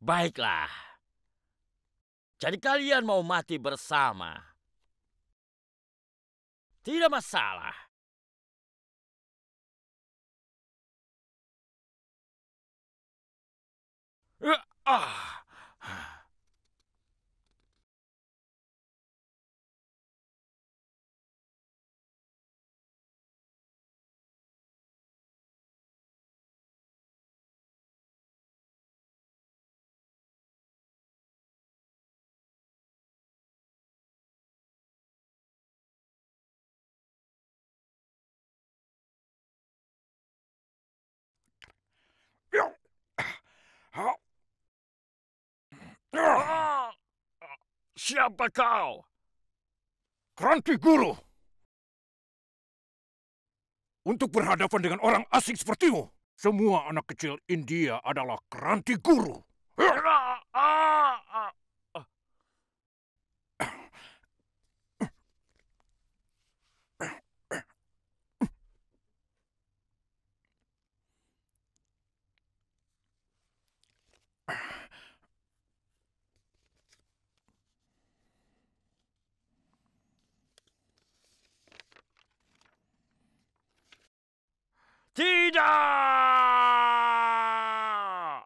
Baiklah. Jadi kalian mau mati bersama. Tidak masalah. Eh, ah! Siapa kau? Kranti Guru. Untuk berhadapan dengan orang asing sepertimu, semua anak kecil India adalah Kranti Guru. Ah! tidak.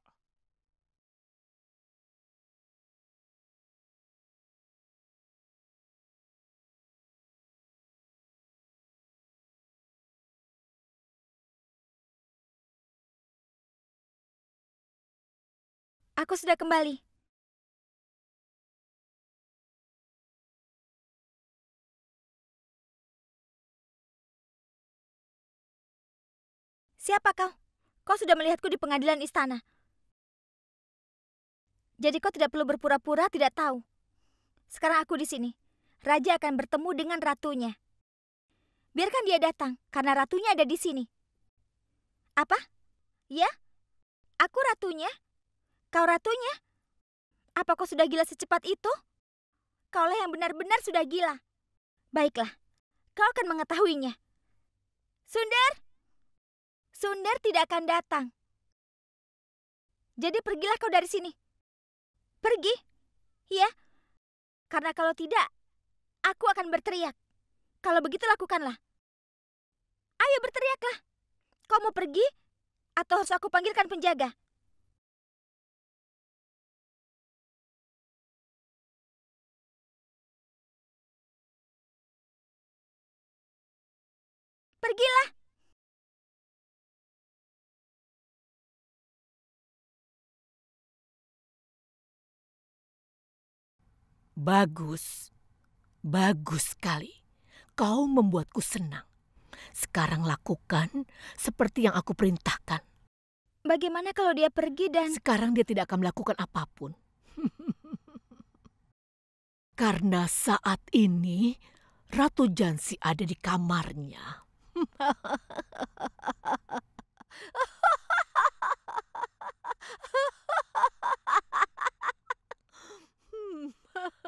Aku sudah kembali. Siapa kau? Kau sudah melihatku di pengadilan istana. Jadi kau tidak perlu berpura-pura tidak tahu. Sekarang aku di sini. Raja akan bertemu dengan ratunya. Biarkan dia datang, karena ratunya ada di sini. Apa? Ya? Aku ratunya? Kau ratunya? Apa kau sudah gila secepat itu? Kaulah yang benar-benar sudah gila. Baiklah, kau akan mengetahuinya. Sundar! Sundar tidak akan datang. Jadi pergilah kau dari sini. Pergi. Ya. Karena kalau tidak, aku akan berteriak. Kalau begitu lakukanlah. Ayo berteriaklah. Kau mau pergi atau harus aku panggilkan penjaga? Pergilah. Bagus. Bagus sekali. Kau membuatku senang. Sekarang lakukan seperti yang aku perintahkan. Bagaimana kalau dia pergi dan... Sekarang dia tidak akan melakukan apapun. Karena saat ini Ratu Jansi ada di kamarnya.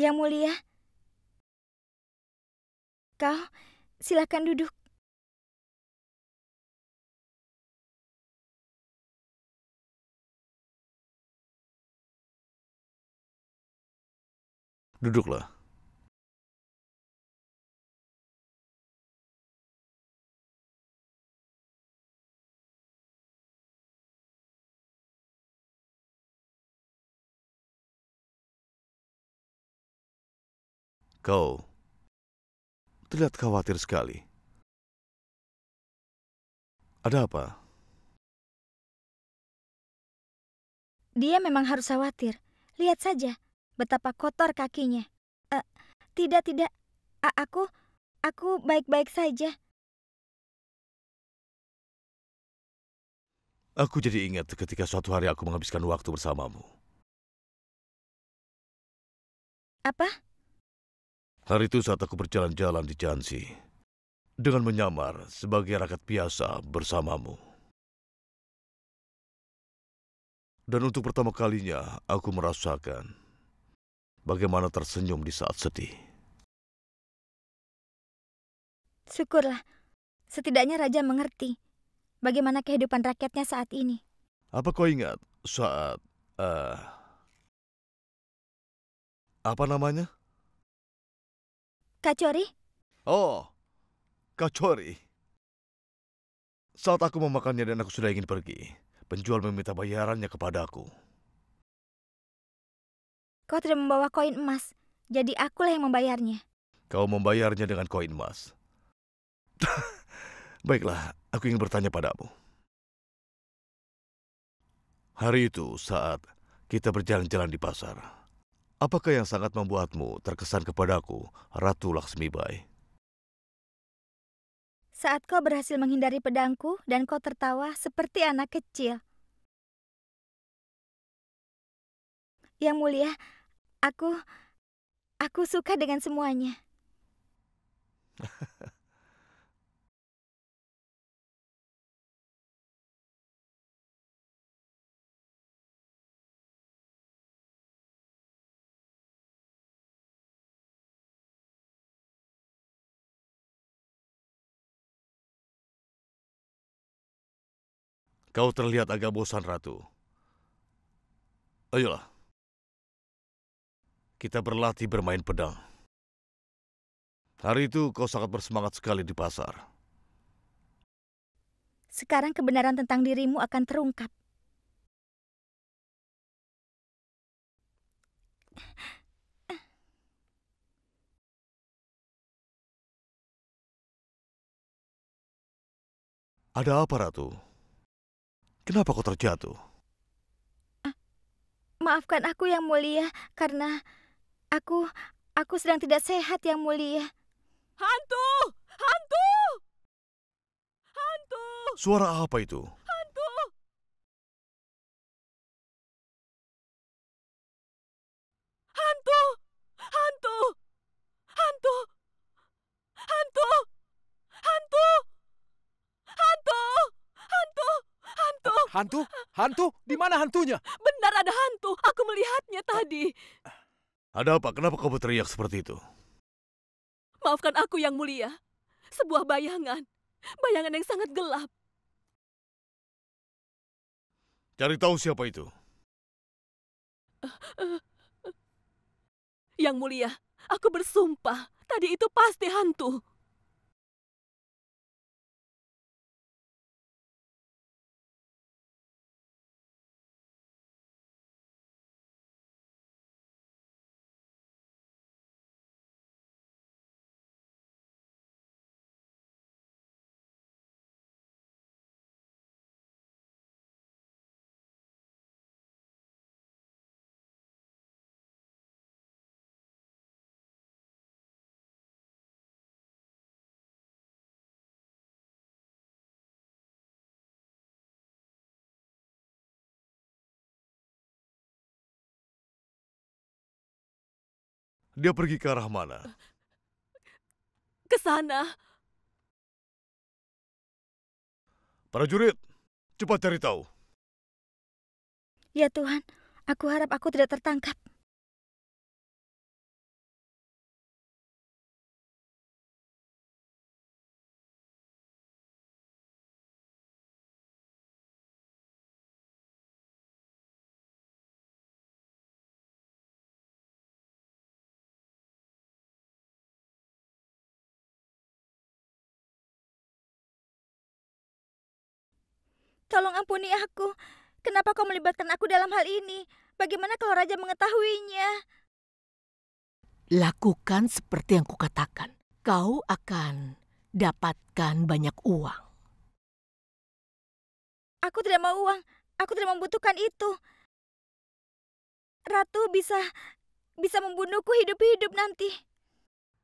Yang mulia, kau silakan duduk. Duduklah. Kau terlihat khawatir sekali. Ada apa? Dia memang harus khawatir. Lihat saja betapa kotor kakinya. Uh, tidak, tidak. A aku, aku baik-baik saja. Aku jadi ingat ketika suatu hari aku menghabiskan waktu bersamamu. Apa? Hari itu saat aku berjalan-jalan di Jansi, dengan menyamar sebagai rakyat biasa bersamamu. Dan untuk pertama kalinya aku merasakan bagaimana tersenyum di saat sedih. Syukurlah, setidaknya Raja mengerti bagaimana kehidupan rakyatnya saat ini. Apa kau ingat saat... Uh, apa namanya? Kacori? Oh, Kacori. Saat aku memakannya dan aku sudah ingin pergi, penjual meminta bayarannya kepadaku. Kau tidak membawa koin emas, jadi akulah yang membayarnya. Kau membayarnya dengan koin emas. Baiklah, aku ingin bertanya padamu. Hari itu saat kita berjalan-jalan di pasar, Apakah yang sangat membuatmu terkesan kepadaku, Ratu Laksmi Bai? Saat kau berhasil menghindari pedangku dan kau tertawa seperti anak kecil. Yang mulia, aku aku suka dengan semuanya. Kau terlihat agak bosan, Ratu. Ayolah. Kita berlatih bermain pedang. Hari itu kau sangat bersemangat sekali di pasar. Sekarang kebenaran tentang dirimu akan terungkap. Ada apa, Ratu? Kenapa kau terjatuh? Ah, maafkan aku yang mulia, karena aku aku sedang tidak sehat yang mulia. Hantu! Hantu! Hantu! Suara apa itu? Hantu? Hantu? Di mana hantunya? Benar ada hantu. Aku melihatnya tadi. Ada apa? Kenapa kau berteriak seperti itu? Maafkan aku yang mulia. Sebuah bayangan. Bayangan yang sangat gelap. Cari tahu siapa itu. Yang mulia, aku bersumpah, tadi itu pasti hantu. Dia pergi ke arah mana? Ke sana. jurid, cepat cari tahu. Ya Tuhan, aku harap aku tidak tertangkap. Tolong ampuni aku. Kenapa kau melibatkan aku dalam hal ini? Bagaimana kalau raja mengetahuinya? Lakukan seperti yang kukatakan. Kau akan dapatkan banyak uang. Aku tidak mau uang. Aku tidak membutuhkan itu. Ratu bisa bisa membunuhku hidup-hidup nanti.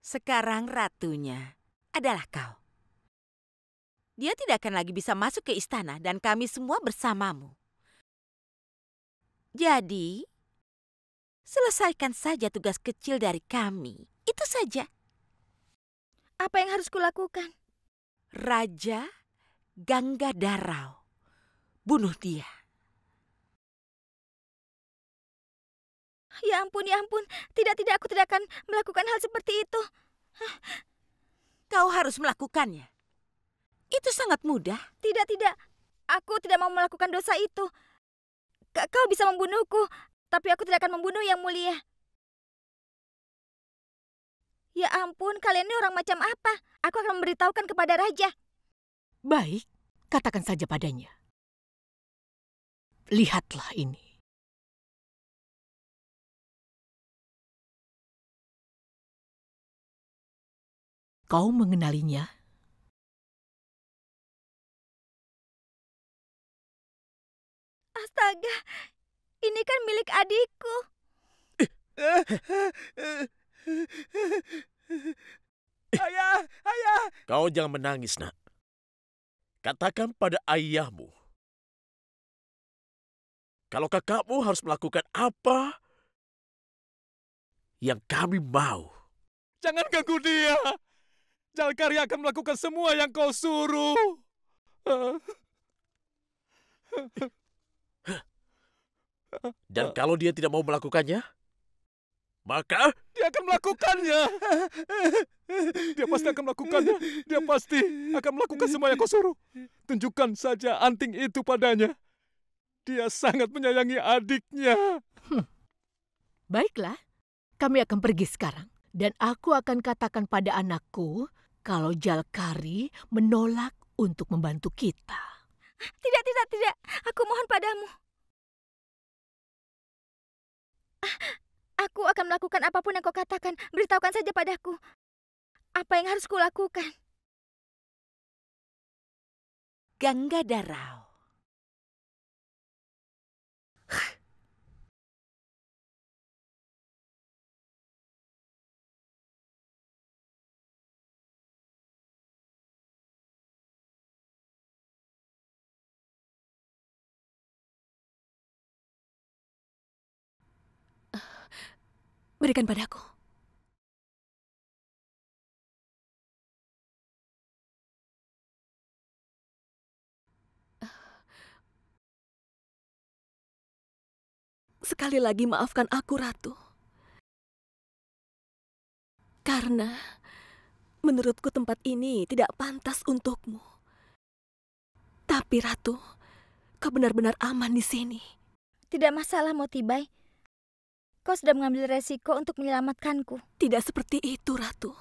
Sekarang ratunya adalah kau. Dia tidak akan lagi bisa masuk ke istana dan kami semua bersamamu. Jadi, selesaikan saja tugas kecil dari kami. Itu saja. Apa yang harus kulakukan? Raja Gangga Darau. Bunuh dia. Ya ampun, ya ampun. Tidak, tidak. Aku tidak akan melakukan hal seperti itu. Kau harus melakukannya. Itu sangat mudah. Tidak, tidak. Aku tidak mau melakukan dosa itu. Kau bisa membunuhku, tapi aku tidak akan membunuh yang mulia. Ya ampun, kalian ini orang macam apa? Aku akan memberitahukan kepada raja. Baik, katakan saja padanya. Lihatlah ini. Kau mengenalinya? Astaga, ini kan milik adikku. Ayah, ayah. Kau jangan menangis, nak. Katakan pada ayahmu. Kalau kakakmu harus melakukan apa yang kami mau. Jangan ganggu dia. Jalkari akan melakukan semua yang kau suruh. Dan ah. kalau dia tidak mau melakukannya, maka dia akan melakukannya. Dia pasti akan melakukannya. Dia pasti akan melakukan semua yang kau suruh. Tunjukkan saja anting itu padanya. Dia sangat menyayangi adiknya. Hmm. Baiklah, kami akan pergi sekarang. Dan aku akan katakan pada anakku kalau Jalkari menolak untuk membantu kita. Tidak, tidak, tidak. Aku mohon padamu. Aku akan melakukan apapun yang kau katakan. Beritahukan saja padaku. Apa yang harus kulakukan? Gangga Darau Berikan padaku. Sekali lagi maafkan aku, Ratu. Karena menurutku tempat ini tidak pantas untukmu. Tapi Ratu, kau benar-benar aman di sini. Tidak masalah, Motibai. Kau sudah mengambil resiko untuk menyelamatkanku. Tidak seperti itu, Ratu.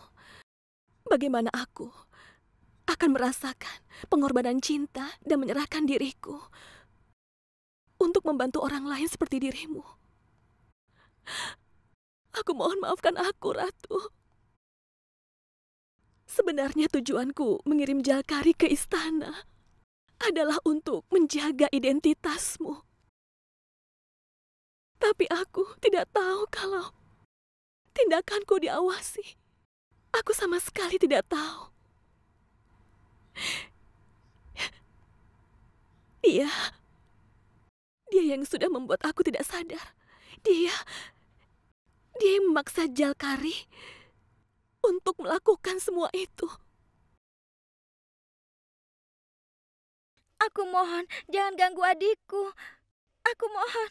Bagaimana aku akan merasakan pengorbanan cinta dan menyerahkan diriku untuk membantu orang lain seperti dirimu? Aku mohon maafkan aku, Ratu. Sebenarnya tujuanku mengirim Jalkari ke istana adalah untuk menjaga identitasmu. Tapi aku tidak tahu kalau tindakanku diawasi. Aku sama sekali tidak tahu. Dia, dia yang sudah membuat aku tidak sadar. Dia, dia yang memaksa Jalkari untuk melakukan semua itu. Aku mohon, jangan ganggu adikku. Aku mohon,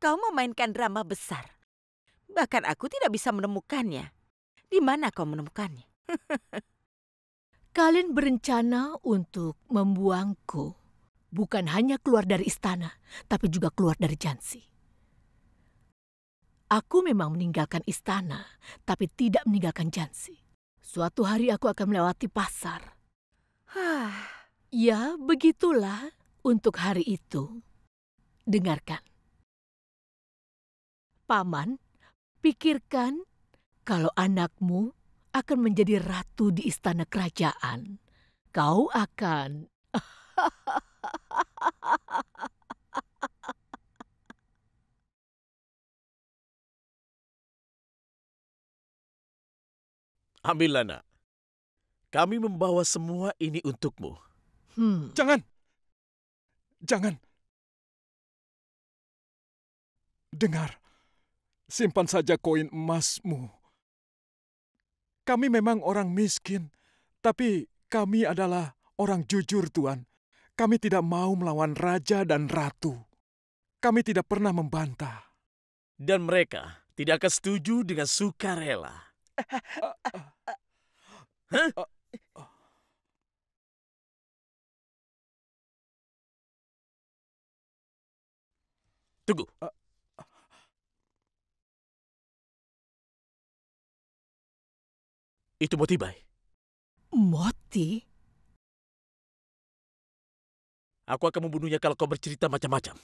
Kau memainkan drama besar. Bahkan aku tidak bisa menemukannya. Di mana kau menemukannya? Kalian berencana untuk membuangku. Bukan hanya keluar dari istana, tapi juga keluar dari Jansi. Aku memang meninggalkan istana, tapi tidak meninggalkan Jansi. Suatu hari aku akan melewati pasar. Ya, begitulah untuk hari itu. Dengarkan. Paman, pikirkan kalau anakmu akan menjadi ratu di istana kerajaan. Kau akan... Ambillah, nak. Kami membawa semua ini untukmu. Hmm. Jangan! Jangan. Dengar, simpan saja koin emasmu. Kami memang orang miskin, tapi kami adalah orang jujur, Tuan. Kami tidak mau melawan raja dan ratu. Kami tidak pernah membantah. Dan mereka tidak akan setuju dengan sukarela. Eh, eh, eh, Tunggu. Uh, Itu Moti Bay. Moti? Aku akan membunuhnya kalau kau bercerita macam-macam.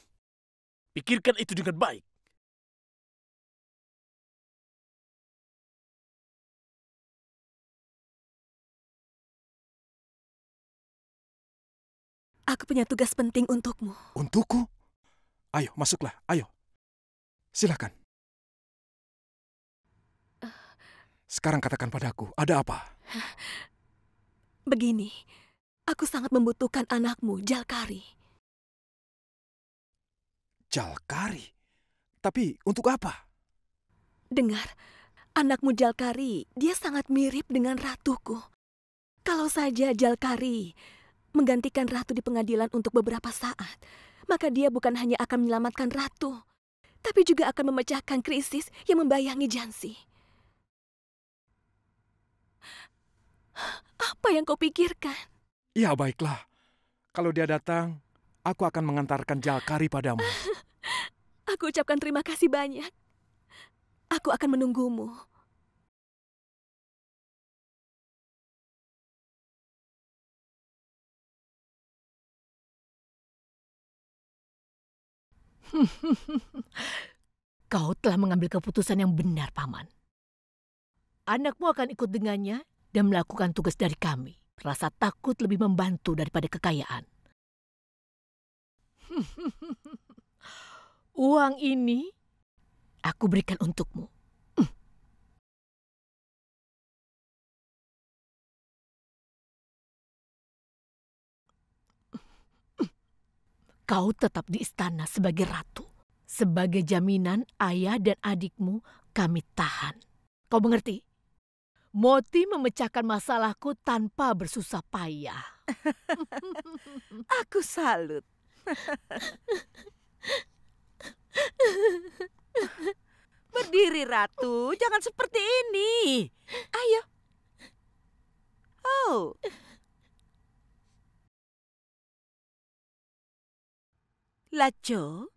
Pikirkan itu dengan baik. Aku punya tugas penting untukmu. Untukku? Ayo, masuklah. Ayo. Silakan. Sekarang katakan padaku, ada apa? Begini, aku sangat membutuhkan anakmu, Jalkari. Jalkari? Tapi untuk apa? Dengar, anakmu Jalkari, dia sangat mirip dengan ratuku. Kalau saja Jalkari menggantikan ratu di pengadilan untuk beberapa saat, maka dia bukan hanya akan menyelamatkan ratu, tapi juga akan memecahkan krisis yang membayangi Jansi. Apa yang kau pikirkan? Ya baiklah. Kalau dia datang, aku akan mengantarkan Jalkari padamu. Aku ucapkan terima kasih banyak. Aku akan menunggumu. Kau telah mengambil keputusan yang benar, Paman. Anakmu akan ikut dengannya dan melakukan tugas dari kami. Rasa takut lebih membantu daripada kekayaan. Uang ini aku berikan untukmu. Kau tetap di istana sebagai ratu. Sebagai jaminan ayah dan adikmu kami tahan. Kau mengerti? Moti memecahkan masalahku tanpa bersusah payah. Aku salut. Berdiri ratu, jangan seperti ini. Ayo. Oh, Laco,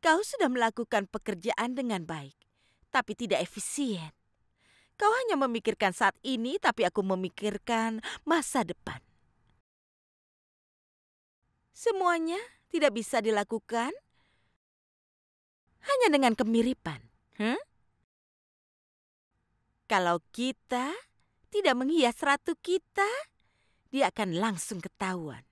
kau sudah melakukan pekerjaan dengan baik, tapi tidak efisien. Kau hanya memikirkan saat ini, tapi aku memikirkan masa depan. Semuanya tidak bisa dilakukan hanya dengan kemiripan. Hmm? Kalau kita tidak menghias ratu kita, dia akan langsung ketahuan.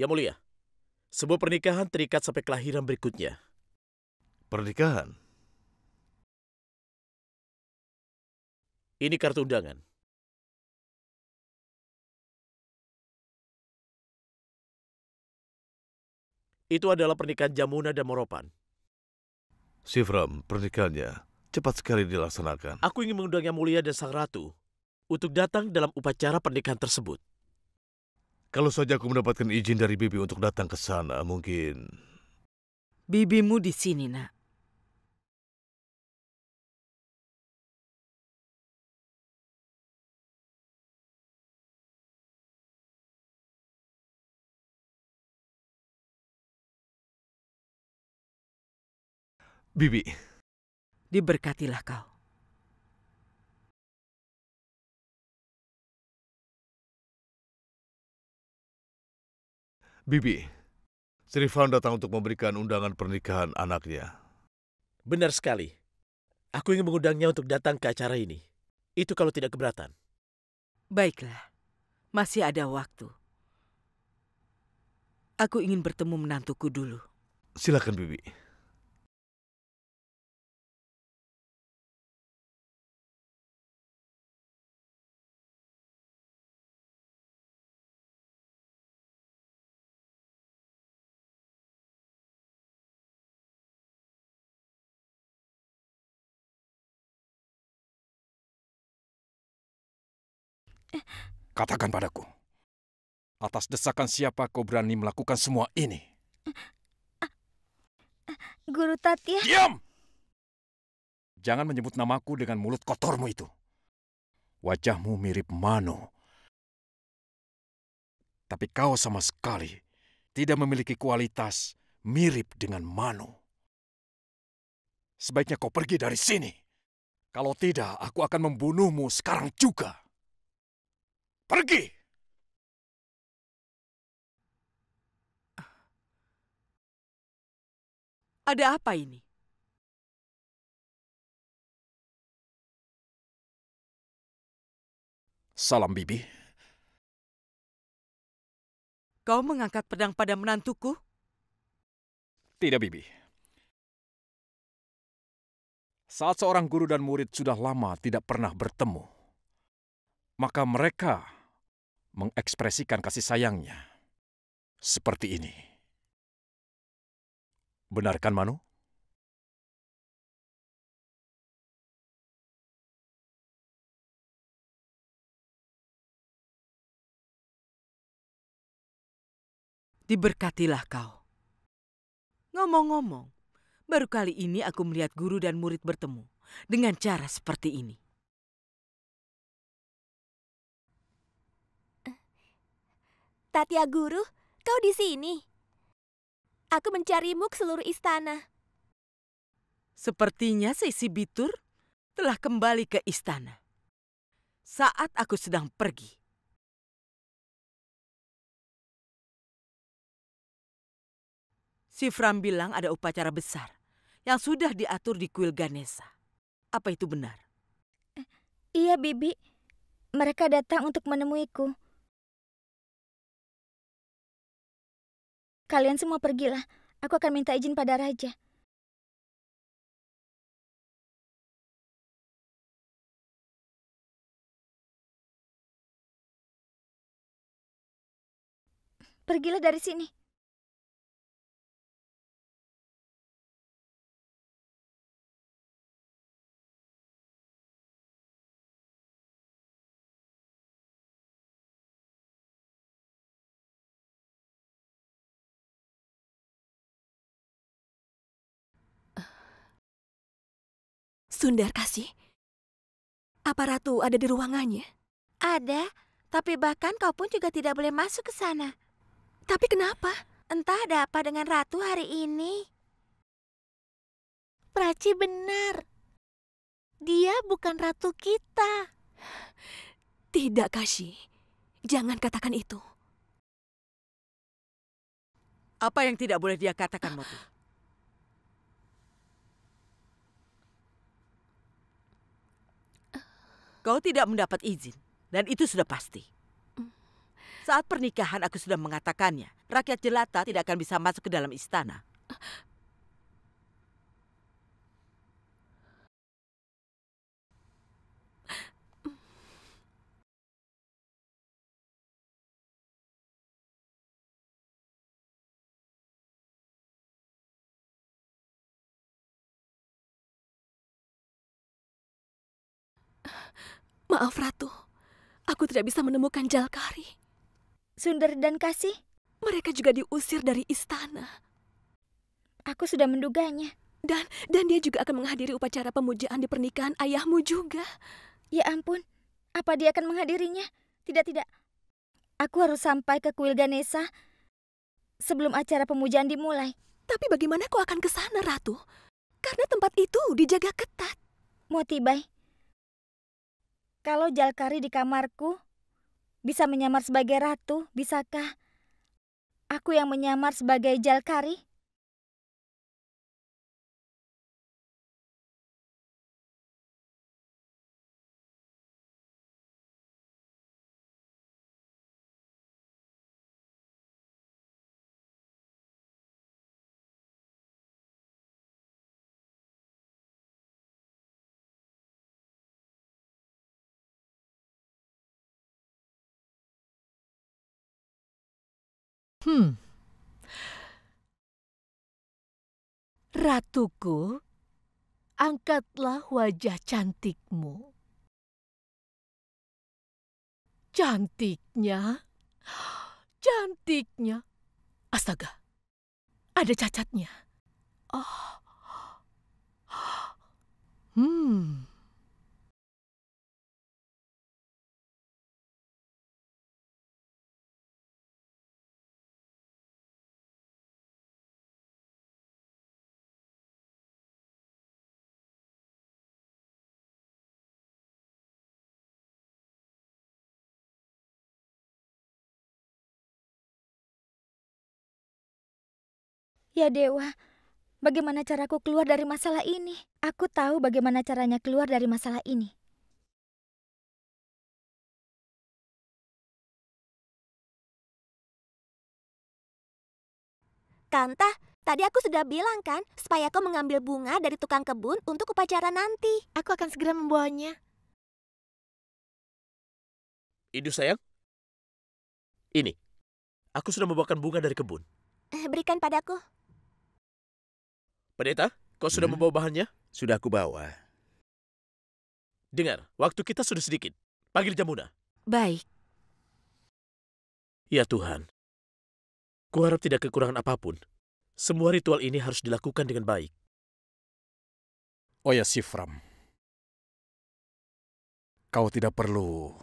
Yang mulia, sebuah pernikahan terikat sampai kelahiran berikutnya. Pernikahan? Ini kartu undangan. Itu adalah pernikahan Jamuna dan Moropan. Sifram, pernikahannya cepat sekali dilaksanakan. Aku ingin mengundang Yang Mulia dan Sang Ratu untuk datang dalam upacara pernikahan tersebut. Kalau saja aku mendapatkan izin dari Bibi untuk datang ke sana, mungkin... Bibimu di sini, nak. Bibi. Diberkatilah kau. Bibi, Srifan datang untuk memberikan undangan pernikahan anaknya. Benar sekali. Aku ingin mengundangnya untuk datang ke acara ini. Itu kalau tidak keberatan. Baiklah, masih ada waktu. Aku ingin bertemu menantuku dulu. Silakan, Bibi. Katakan padaku, atas desakan siapa kau berani melakukan semua ini? Guru Tatya. Diam! Jangan menyebut namaku dengan mulut kotormu itu. Wajahmu mirip Mano. Tapi kau sama sekali tidak memiliki kualitas mirip dengan Mano. Sebaiknya kau pergi dari sini. Kalau tidak, aku akan membunuhmu sekarang juga. Pergi! Ada apa ini? Salam, Bibi. Kau mengangkat pedang pada menantuku? Tidak, Bibi. Saat seorang guru dan murid sudah lama tidak pernah bertemu, maka mereka mengekspresikan kasih sayangnya. Seperti ini. Benarkan, Manu? Diberkatilah kau. Ngomong-ngomong, baru kali ini aku melihat guru dan murid bertemu dengan cara seperti ini. Tatia Guru, kau di sini. Aku mencarimu ke seluruh istana. Sepertinya Sisi Bitur telah kembali ke istana. Saat aku sedang pergi. Si Fram bilang ada upacara besar yang sudah diatur di kuil Ganesa. Apa itu benar? Eh, iya, Bibi. Mereka datang untuk menemuiku. Kalian semua pergilah. Aku akan minta izin pada raja. Pergilah dari sini. Sundar Kasih, apa Ratu ada di ruangannya? Ada, tapi bahkan kau pun juga tidak boleh masuk ke sana. Tapi kenapa? Entah ada apa dengan Ratu hari ini. Praci benar. Dia bukan ratu kita. Tidak, Kashi. Jangan katakan itu. Apa yang tidak boleh dia katakan, Motu? Kau tidak mendapat izin, dan itu sudah pasti. Saat pernikahan aku sudah mengatakannya, rakyat jelata tidak akan bisa masuk ke dalam istana. Maaf, Ratu. Aku tidak bisa menemukan Jalkari. Sundar dan Kasih? Mereka juga diusir dari istana. Aku sudah menduganya. Dan dan dia juga akan menghadiri upacara pemujaan di pernikahan ayahmu juga. Ya ampun, apa dia akan menghadirinya? Tidak, tidak. Aku harus sampai ke kuil Ganesa sebelum acara pemujaan dimulai. Tapi bagaimana kau akan ke sana, Ratu? Karena tempat itu dijaga ketat. Motibai, kalau Jalkari di kamarku bisa menyamar sebagai ratu, bisakah? Aku yang menyamar sebagai Jalkari? Ratuku, angkatlah wajah cantikmu. Cantiknya, cantiknya. Astaga, ada cacatnya. Oh. Hmm. Ya Dewa, bagaimana caraku keluar dari masalah ini? Aku tahu bagaimana caranya keluar dari masalah ini. Kanta, tadi aku sudah bilang kan, supaya kau mengambil bunga dari tukang kebun untuk upacara nanti. Aku akan segera membawanya. Idu sayang, ini, aku sudah membawakan bunga dari kebun. Eh, berikan padaku. Pendeta, kau sudah hmm? membawa bahannya? Sudah aku bawa. Dengar, waktu kita sudah sedikit. Panggil Jamuna. Baik. Ya Tuhan, ku harap tidak kekurangan apapun. Semua ritual ini harus dilakukan dengan baik. Oh ya, Sifram. Kau tidak perlu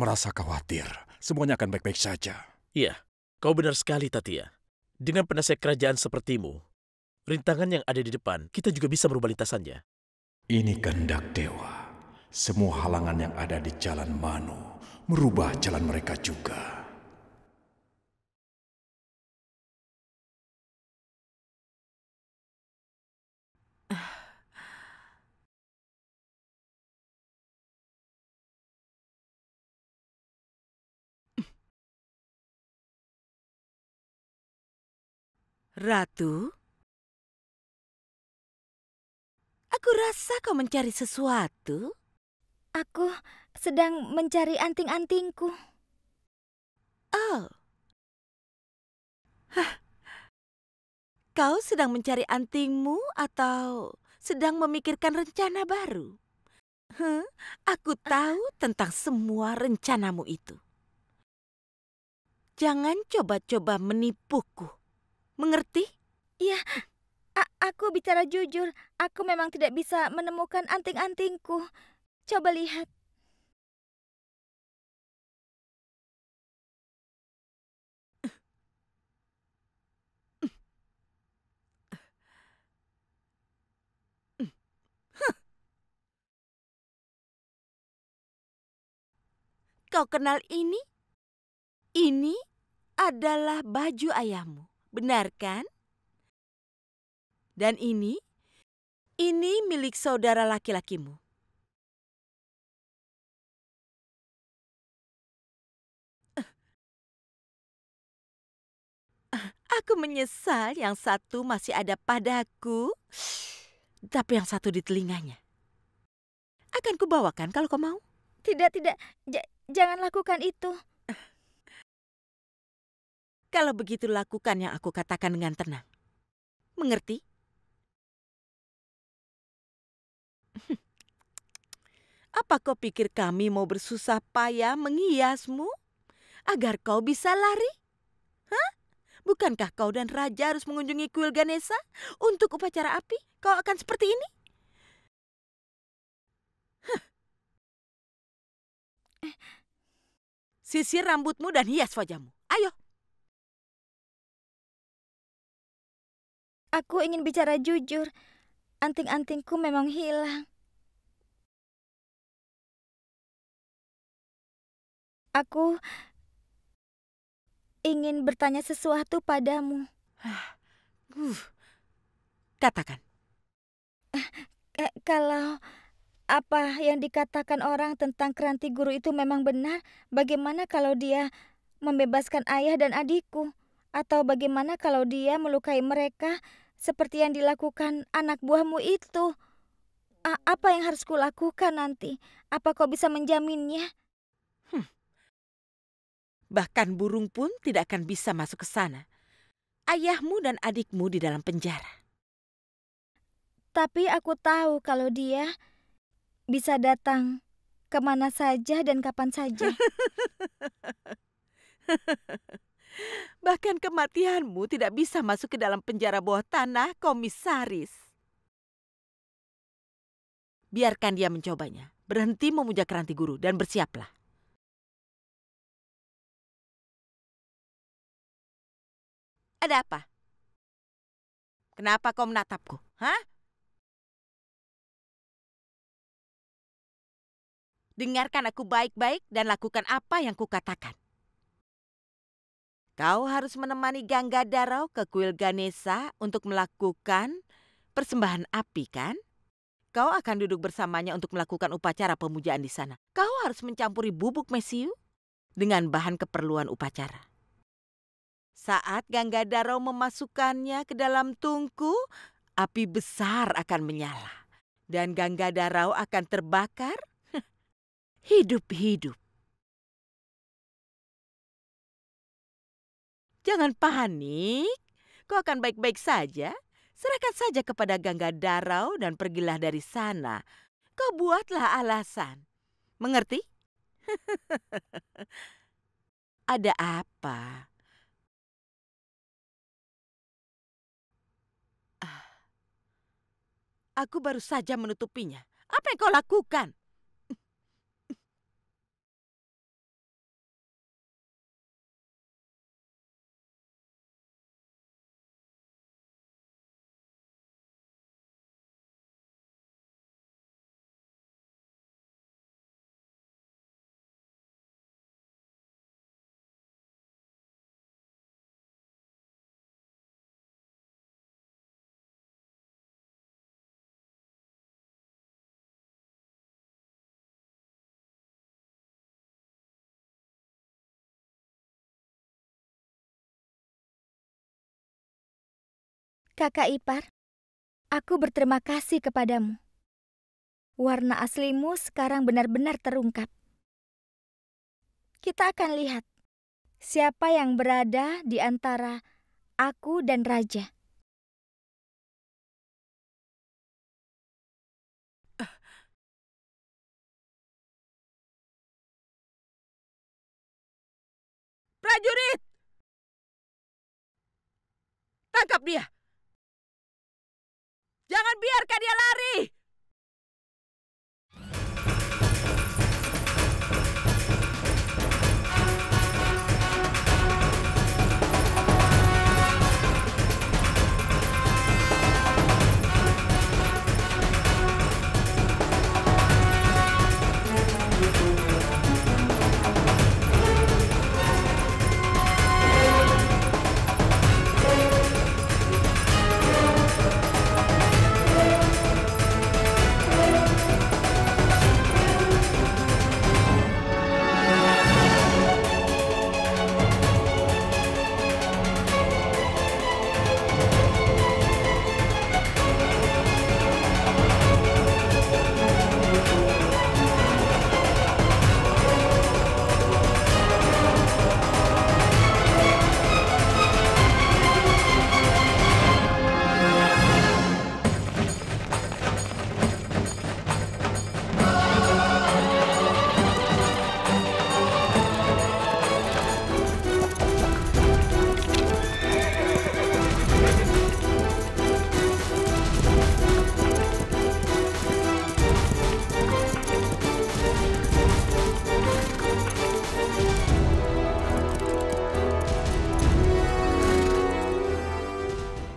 merasa khawatir. Semuanya akan baik-baik saja. Iya, kau benar sekali, Tatia. Dengan penasihat kerajaan sepertimu, rintangan yang ada di depan, kita juga bisa merubah lintasannya. Ini kehendak dewa. Semua halangan yang ada di jalan Manu merubah jalan mereka juga. Ratu, Aku rasa kau mencari sesuatu. Aku sedang mencari anting-antingku. Oh. Kau sedang mencari antingmu atau sedang memikirkan rencana baru? Huh, aku ah. tahu tentang semua rencanamu itu. Jangan coba-coba menipuku. Mengerti? Iya, A aku bicara jujur, aku memang tidak bisa menemukan anting-antingku. Coba lihat. Kau kenal ini? Ini adalah baju ayahmu, benar kan? Dan ini, ini milik saudara laki-lakimu. Aku menyesal yang satu masih ada padaku, tapi yang satu di telinganya. Akan kubawakan kalau kau mau. Tidak, tidak. J jangan lakukan itu. Kalau begitu lakukan yang aku katakan dengan tenang. Mengerti? Apa kau pikir kami mau bersusah payah menghiasmu agar kau bisa lari? Hah? Bukankah kau dan raja harus mengunjungi kuil Ganesa untuk upacara api? Kau akan seperti ini? Sisir rambutmu dan hias wajahmu. Ayo. Aku ingin bicara jujur. Anting-antingku memang hilang. Aku ingin bertanya sesuatu padamu. Uh, katakan. K eh, eh, kalau apa yang dikatakan orang tentang keranti guru itu memang benar, bagaimana kalau dia membebaskan ayah dan adikku? Atau bagaimana kalau dia melukai mereka seperti yang dilakukan anak buahmu itu? A apa yang harus kulakukan nanti? Apa kau bisa menjaminnya? Hmm. Bahkan burung pun tidak akan bisa masuk ke sana. Ayahmu dan adikmu di dalam penjara. Tapi aku tahu kalau dia bisa datang kemana saja dan kapan saja. Bahkan kematianmu tidak bisa masuk ke dalam penjara bawah tanah, komisaris. Biarkan dia mencobanya. Berhenti memuja keranti guru dan bersiaplah. Ada apa? Kenapa kau menatapku? Hah? Dengarkan aku baik-baik dan lakukan apa yang kukatakan. Kau harus menemani Gangga Darau ke kuil Ganesa untuk melakukan persembahan api, kan? Kau akan duduk bersamanya untuk melakukan upacara pemujaan di sana. Kau harus mencampuri bubuk mesiu dengan bahan keperluan upacara. Saat gangga Daro memasukkannya ke dalam tungku, api besar akan menyala. Dan gangga darau akan terbakar hidup-hidup. Jangan panik, kau akan baik-baik saja. Serahkan saja kepada gangga darau dan pergilah dari sana. Kau buatlah alasan. Mengerti? Ada apa? Aku baru saja menutupinya. Apa yang kau lakukan? Kakak ipar, aku berterima kasih kepadamu. Warna aslimu sekarang benar-benar terungkap. Kita akan lihat siapa yang berada di antara aku dan raja. Prajurit! Tangkap dia! Jangan biarkan dia lari!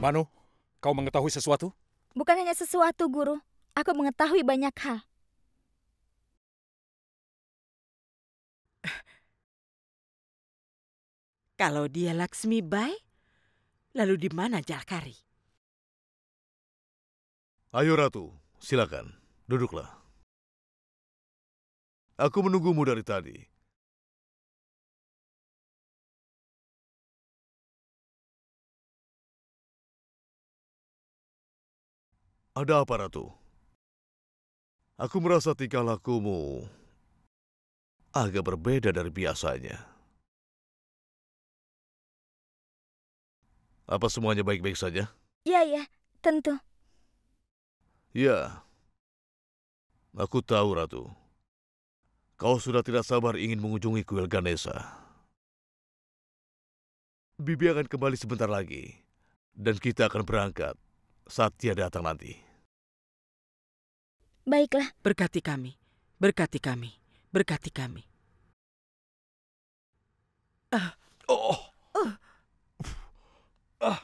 Manu, kau mengetahui sesuatu? Bukan hanya sesuatu, Guru. Aku mengetahui banyak hal. Kalau dia Laksmi Bai, lalu di mana Jalkari? Ayo Ratu, silakan. Duduklah. Aku menunggumu dari tadi. Ada apa, Ratu? Aku merasa tingkah lakumu agak berbeda dari biasanya. Apa semuanya baik-baik saja? Ya, ya, tentu. Ya, aku tahu, Ratu. Kau sudah tidak sabar ingin mengunjungi kuil Ganesha. Bibi akan kembali sebentar lagi, dan kita akan berangkat saat dia datang nanti. Baiklah. Berkati kami, berkati kami, berkati kami. Ah. Oh. Uh. Ah.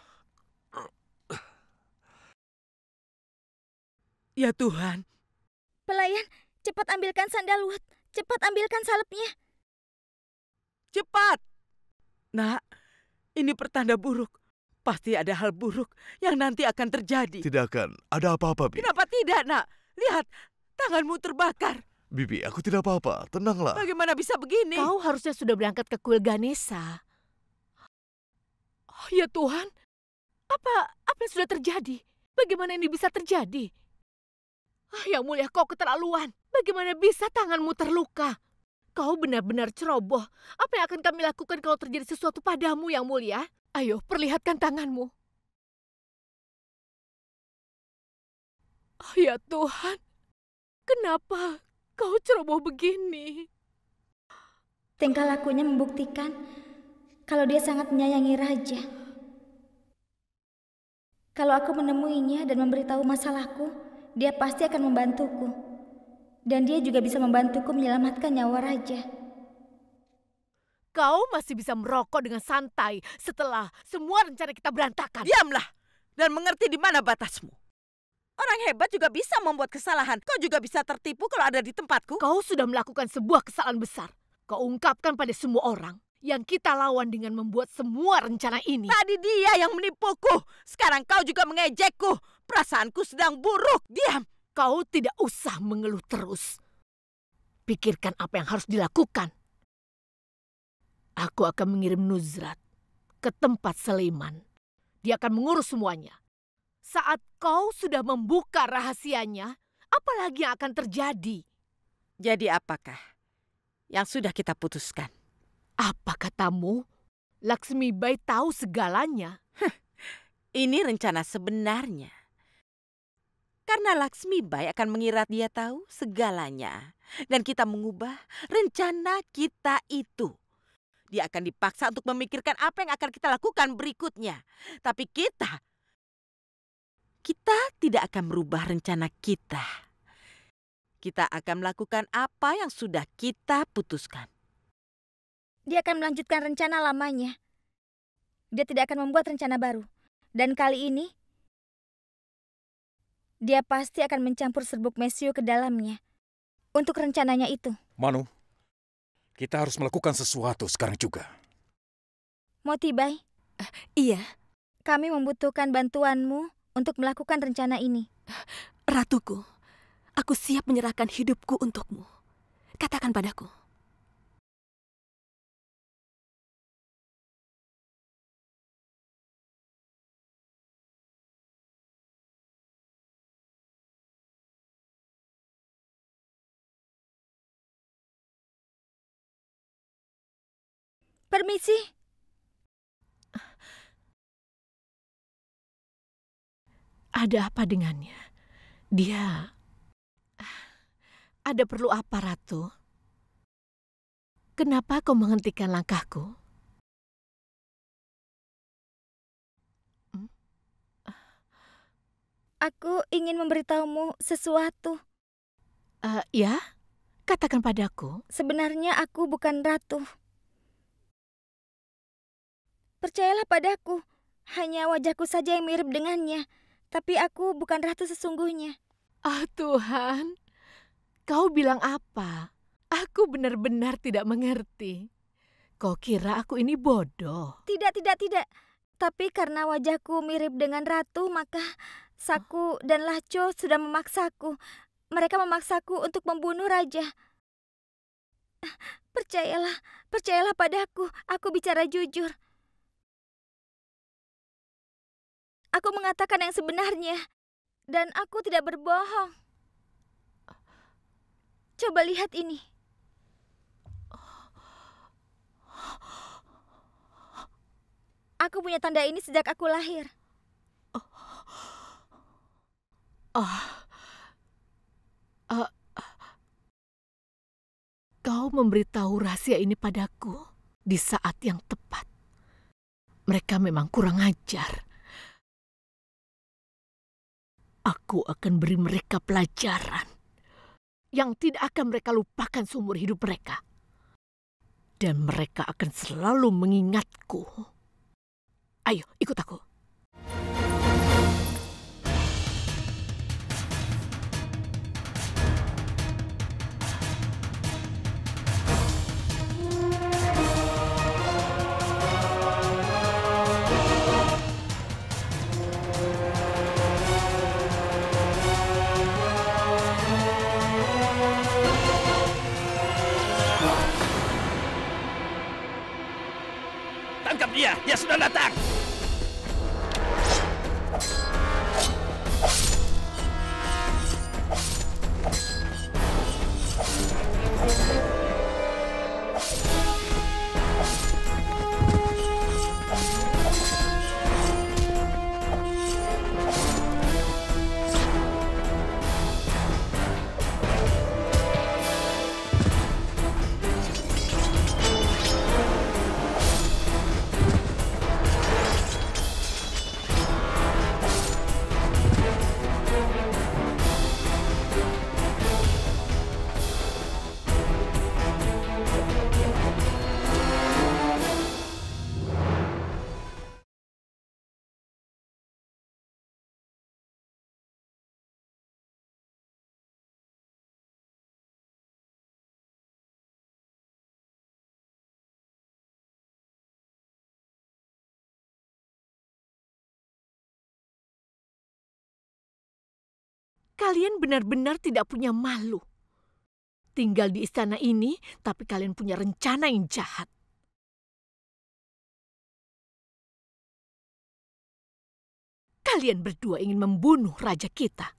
Ya Tuhan. Pelayan, cepat ambilkan sandal Cepat ambilkan salepnya. Cepat. Nak, ini pertanda buruk. Pasti ada hal buruk yang nanti akan terjadi. Tidak akan. Ada apa-apa, bibi. Kenapa tidak, nak? Lihat, tanganmu terbakar. Bibi, aku tidak apa-apa. Tenanglah. Bagaimana bisa begini? Kau harusnya sudah berangkat ke kuil Ganesha. Oh ya Tuhan, apa apa yang sudah terjadi? Bagaimana ini bisa terjadi? Oh, yang mulia, kau keterlaluan. Bagaimana bisa tanganmu terluka? Kau benar-benar ceroboh. Apa yang akan kami lakukan kalau terjadi sesuatu padamu, Yang Mulia? Ayo, perlihatkan tanganmu. Oh ya Tuhan, kenapa kau ceroboh begini? Tingkah lakunya membuktikan kalau dia sangat menyayangi Raja. Kalau aku menemuinya dan memberitahu masalahku, dia pasti akan membantuku. Dan dia juga bisa membantuku menyelamatkan nyawa raja. Kau masih bisa merokok dengan santai setelah semua rencana kita berantakan. Diamlah dan mengerti di mana batasmu. Orang hebat juga bisa membuat kesalahan. Kau juga bisa tertipu kalau ada di tempatku. Kau sudah melakukan sebuah kesalahan besar. Kau ungkapkan pada semua orang yang kita lawan dengan membuat semua rencana ini. Tadi dia yang menipuku. Sekarang kau juga mengejekku. Perasaanku sedang buruk. Diam. Kau tidak usah mengeluh terus. Pikirkan apa yang harus dilakukan. Aku akan mengirim Nuzrat ke tempat Seliman. Dia akan mengurus semuanya. Saat kau sudah membuka rahasianya, apalagi yang akan terjadi? Jadi apakah yang sudah kita putuskan? Apa katamu? Laksmi Bai tahu segalanya. Ini rencana sebenarnya. Karena Laksmi Bai akan mengira dia tahu segalanya. Dan kita mengubah rencana kita itu. Dia akan dipaksa untuk memikirkan apa yang akan kita lakukan berikutnya. Tapi kita, kita tidak akan merubah rencana kita. Kita akan melakukan apa yang sudah kita putuskan. Dia akan melanjutkan rencana lamanya. Dia tidak akan membuat rencana baru. Dan kali ini dia pasti akan mencampur serbuk Mesiu ke dalamnya. Untuk rencananya itu. Manu, kita harus melakukan sesuatu sekarang juga. Motibai. Uh, eh, iya. Kami membutuhkan bantuanmu untuk melakukan rencana ini. Ratuku, aku siap menyerahkan hidupku untukmu. Katakan padaku. Permisi. Ada apa dengannya? Dia... Ada perlu apa, Ratu? Kenapa kau menghentikan langkahku? Hmm? Aku ingin memberitahumu sesuatu. Uh, ya, katakan padaku. Sebenarnya aku bukan ratu. Percayalah padaku, hanya wajahku saja yang mirip dengannya, tapi aku bukan ratu sesungguhnya. Ah oh, Tuhan, kau bilang apa? Aku benar-benar tidak mengerti. Kau kira aku ini bodoh? Tidak, tidak, tidak. Tapi karena wajahku mirip dengan ratu, maka Saku dan Lacho sudah memaksaku. Mereka memaksaku untuk membunuh raja. Percayalah, percayalah padaku, aku bicara jujur. Aku mengatakan yang sebenarnya. Dan aku tidak berbohong. Coba lihat ini. Aku punya tanda ini sejak aku lahir. Oh. Oh. Uh. Kau memberitahu rahasia ini padaku di saat yang tepat. Mereka memang kurang ajar. Aku akan beri mereka pelajaran yang tidak akan mereka lupakan seumur hidup mereka. Dan mereka akan selalu mengingatku. Ayo, ikut aku. personal attack! Kalian benar-benar tidak punya malu. Tinggal di istana ini, tapi kalian punya rencana yang jahat. Kalian berdua ingin membunuh raja kita.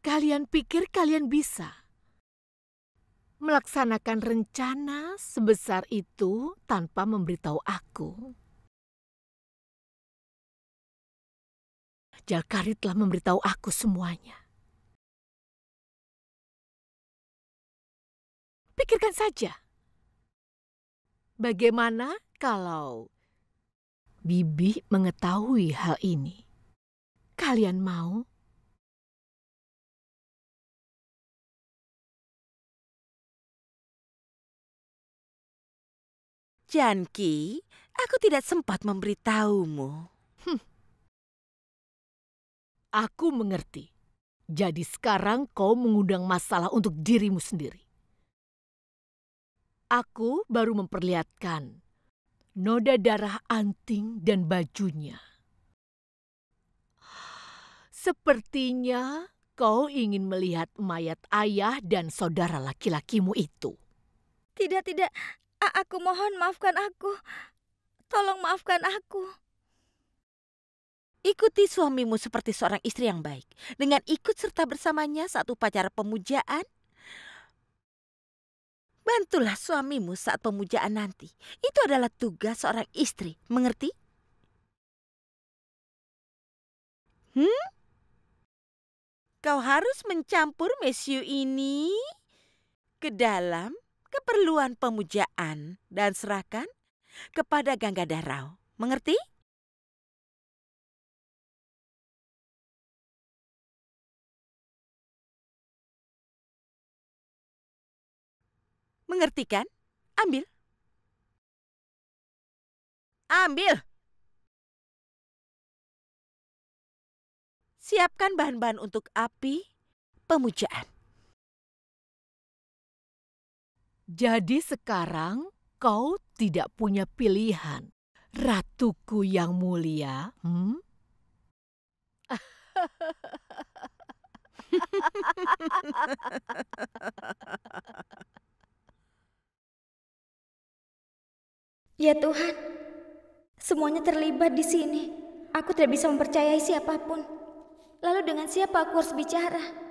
Kalian pikir kalian bisa melaksanakan rencana sebesar itu tanpa memberitahu aku? Jalkari telah memberitahu aku semuanya. Pikirkan saja. Bagaimana kalau Bibi mengetahui hal ini? Kalian mau? Janki, aku tidak sempat memberitahumu. Aku mengerti. Jadi sekarang kau mengundang masalah untuk dirimu sendiri. Aku baru memperlihatkan noda darah anting dan bajunya. Sepertinya kau ingin melihat mayat ayah dan saudara laki-lakimu itu. Tidak, tidak. A aku mohon maafkan aku. Tolong maafkan aku. Ikuti suamimu seperti seorang istri yang baik. Dengan ikut serta bersamanya saat upacara pemujaan, Bantulah suamimu saat pemujaan nanti. Itu adalah tugas seorang istri, mengerti? Hmm? Kau harus mencampur mesiu ini ke dalam keperluan pemujaan dan serahkan kepada Gangga Darau. Mengerti? Mengerti kan? Ambil. Ambil. Siapkan bahan-bahan untuk api pemujaan. Jadi sekarang kau tidak punya pilihan, ratuku yang mulia. Hmm? Ya Tuhan, semuanya terlibat di sini. Aku tidak bisa mempercayai siapapun. Lalu dengan siapa aku harus bicara?